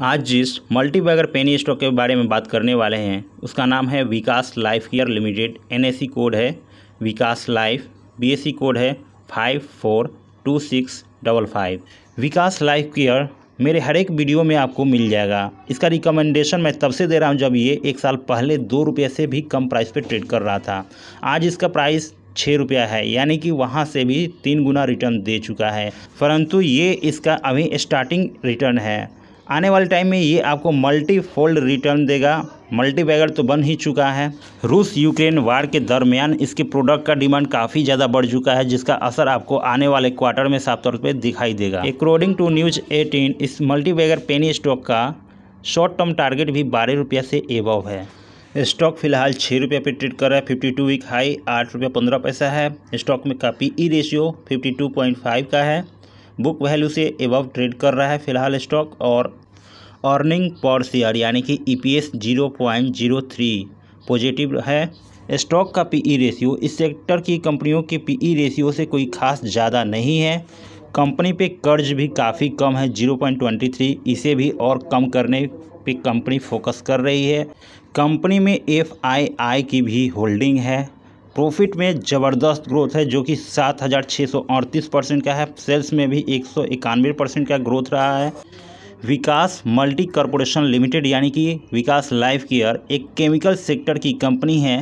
आज जिस multibagger penny stock के बारे में बात करने वाले हैं उसका नाम है Vikas life care limited NSE code है विकास लाइफ बीएससी कोड है five four two six double five Vikas life care मेरे हर एक वीडियो में आपको मिल जाएगा इसका रिकमेंडेशन मैं तब से दे रहा हूँ जब ये एक साल पहले दो रुपये से भी कम प्राइस पर ट्रेड कर रहा था आज इसका प्राइस छः रुपया है यानी कि वहाँ से भी तीन गुना रिटर्न दे चुका है परंतु ये इसका अभी स्टार्टिंग रिटर्न है आने वाले टाइम में ये आपको मल्टी फोल्ड रिटर्न देगा मल्टी बैगर तो बन ही चुका है रूस यूक्रेन वार के दरमियान इसके प्रोडक्ट का डिमांड काफ़ी ज़्यादा बढ़ चुका है जिसका असर आपको आने वाले क्वार्टर में साफ तौर पर दिखाई देगा अकॉर्डिंग टू न्यूज 18 इस मल्टी बैगर पेनी स्टॉक का शॉर्ट टर्म टारगेट भी बारह रुपये से एबव है स्टॉक फिलहाल छः रुपये पर ट्रेड कर रहा है फिफ्टी टू वीक हाई आठ रुपये पंद्रह पैसा है स्टॉक में कापी E ratio fifty two point five का है बुक वैल्यू से एबव ट्रेड कर रहा है फिलहाल स्टॉक और अर्निंग पर शेयर यानी कि E P S zero point zero three positive है स्टॉक का पीई रेशियो e इस सेक्टर की कंपनियों के पीई रेशियो e से कोई खास ज़्यादा नहीं है कंपनी पे कर्ज भी काफ़ी कम है जीरो पॉइंट ट्वेंटी थ्री इसे भी और कम करने पे कंपनी फोकस कर रही है कंपनी में एफ आई आई की भी होल्डिंग है प्रॉफिट में ज़बरदस्त ग्रोथ है जो कि सात हज़ार छः सौ अड़तीस परसेंट का है सेल्स में भी एक सौ इक्यानवे परसेंट का ग्रोथ रहा है विकास मल्टी कॉरपोरेशन लिमिटेड यानी कि विकास लाइफ केयर एक केमिकल सेक्टर की कंपनी है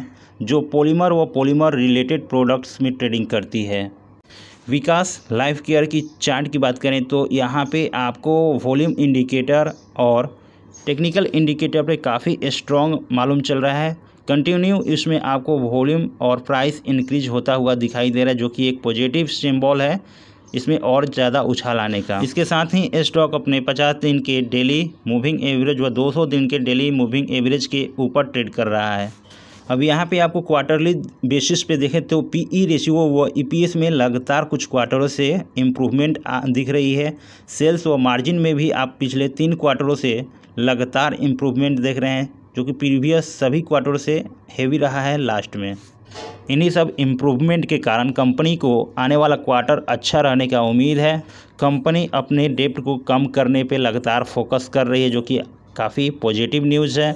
जो पॉलीमर व पॉलीमर रिलेटेड प्रोडक्ट्स में ट्रेडिंग करती है विकास लाइफ केयर की चार्ट की बात करें तो यहाँ पे आपको वॉल्यूम इंडिकेटर और टेक्निकल इंडिकेटर पे काफ़ी स्ट्रॉन्ग मालूम चल रहा है कंटिन्यू इसमें आपको वॉल्यूम और प्राइस इंक्रीज होता हुआ दिखाई दे रहा है जो कि एक पॉजिटिव सिंबल है इसमें और ज़्यादा उछाल आने का इसके साथ ही स्टॉक अपने 50 दिन के डेली मूविंग एवरेज व 200 दिन के डेली मूविंग एवरेज के ऊपर ट्रेड कर रहा है अब यहाँ पे आपको क्वार्टरली बेसिस पे देखें तो पीई रेशियो e व ईपीएस e में लगातार कुछ क्वार्टरों से इम्प्रूवमेंट दिख रही है सेल्स व मार्जिन में भी आप पिछले तीन क्वार्टरों से लगातार इम्प्रूवमेंट देख रहे हैं जो कि प्रीवियस सभी क्वार्टर से हेवी रहा है लास्ट में इन्हीं सब इम्प्रूवमेंट के कारण कंपनी को आने वाला क्वार्टर अच्छा रहने का उम्मीद है कंपनी अपने डेप्ट को कम करने पे लगातार फोकस कर रही है जो कि काफ़ी पॉजिटिव न्यूज़ है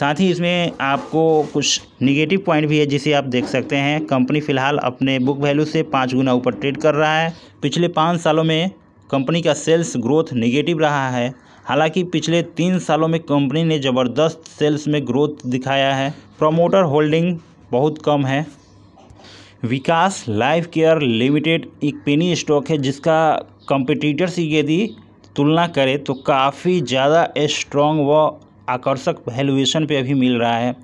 साथ ही इसमें आपको कुछ निगेटिव पॉइंट भी है जिसे आप देख सकते हैं कंपनी फ़िलहाल अपने बुक वैल्यू से पाँच गुना ऊपर ट्रेड कर रहा है पिछले पाँच सालों में कंपनी का सेल्स ग्रोथ निगेटिव रहा है हालांकि पिछले तीन सालों में कंपनी ने ज़बरदस्त सेल्स में ग्रोथ दिखाया है प्रमोटर होल्डिंग बहुत कम है विकास लाइफ केयर लिमिटेड एक पेनी स्टॉक है जिसका कंपटीटर से यदि तुलना करें तो काफ़ी ज़्यादा स्ट्रॉन्ग व आकर्षक वैल्यूएशन पे अभी मिल रहा है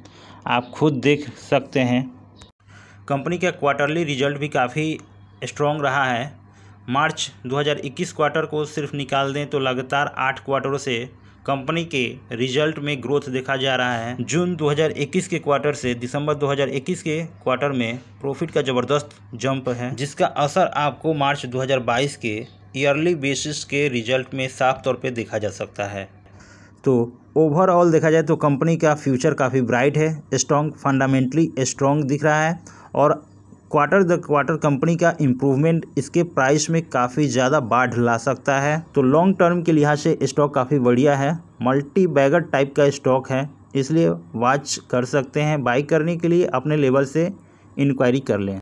आप खुद देख सकते हैं कंपनी का क्वार्टरली रिजल्ट भी काफ़ी स्ट्रॉन्ग रहा है मार्च 2021 क्वार्टर को सिर्फ निकाल दें तो लगातार आठ क्वार्टरों से कंपनी के रिजल्ट में ग्रोथ देखा जा रहा है जून 2021 के क्वार्टर से दिसंबर 2021 के क्वार्टर में प्रॉफिट का ज़बरदस्त जंप है जिसका असर आपको मार्च 2022 के ईयरली बेसिस के रिजल्ट में साफ तौर पे देखा जा सकता है तो ओवरऑल देखा जाए तो कंपनी का फ्यूचर काफ़ी ब्राइट है स्ट्रॉन्ग फंडामेंटली स्ट्रॉन्ग दिख रहा है और क्वार्टर द क्वार्टर कंपनी का इम्प्रूवमेंट इसके प्राइस में काफ़ी ज़्यादा बाढ़ ला सकता है तो लॉन्ग टर्म के लिहाज से स्टॉक काफ़ी बढ़िया है मल्टी बैगर टाइप का स्टॉक है इसलिए वॉच कर सकते हैं बाई करने के लिए अपने लेवल से इंक्वायरी कर लें